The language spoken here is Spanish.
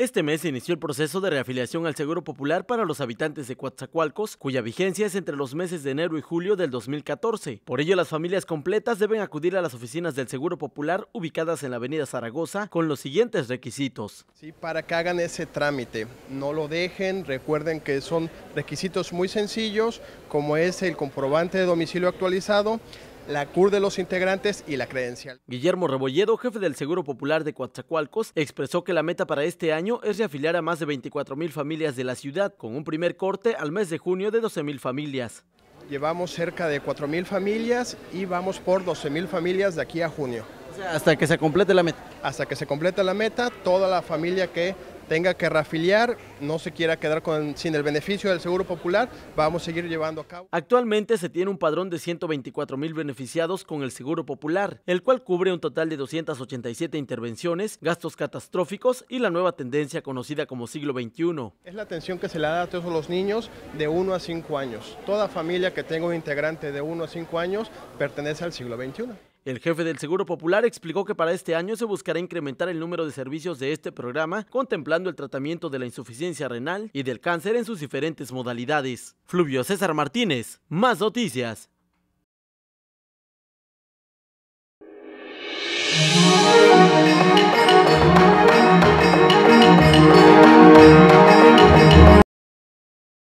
Este mes inició el proceso de reafiliación al Seguro Popular para los habitantes de Coatzacoalcos, cuya vigencia es entre los meses de enero y julio del 2014. Por ello, las familias completas deben acudir a las oficinas del Seguro Popular ubicadas en la Avenida Zaragoza con los siguientes requisitos. Sí, para que hagan ese trámite, no lo dejen, recuerden que son requisitos muy sencillos, como es el comprobante de domicilio actualizado, la CUR de los integrantes y la credencial. Guillermo Rebolledo, jefe del Seguro Popular de Coatzacoalcos, expresó que la meta para este año es reafiliar a más de 24 mil familias de la ciudad, con un primer corte al mes de junio de 12 mil familias. Llevamos cerca de 4 mil familias y vamos por 12 mil familias de aquí a junio. O sea, hasta que se complete la meta. Hasta que se complete la meta, toda la familia que tenga que reafiliar, no se quiera quedar sin el beneficio del Seguro Popular, vamos a seguir llevando a cabo. Actualmente se tiene un padrón de 124 mil beneficiados con el Seguro Popular, el cual cubre un total de 287 intervenciones, gastos catastróficos y la nueva tendencia conocida como siglo XXI. Es la atención que se le da a todos los niños de 1 a 5 años. Toda familia que tenga un integrante de 1 a 5 años pertenece al siglo XXI. El jefe del Seguro Popular explicó que para este año se buscará incrementar el número de servicios de este programa, contemplando el tratamiento de la insuficiencia renal y del cáncer en sus diferentes modalidades. Fluvio César Martínez, más noticias.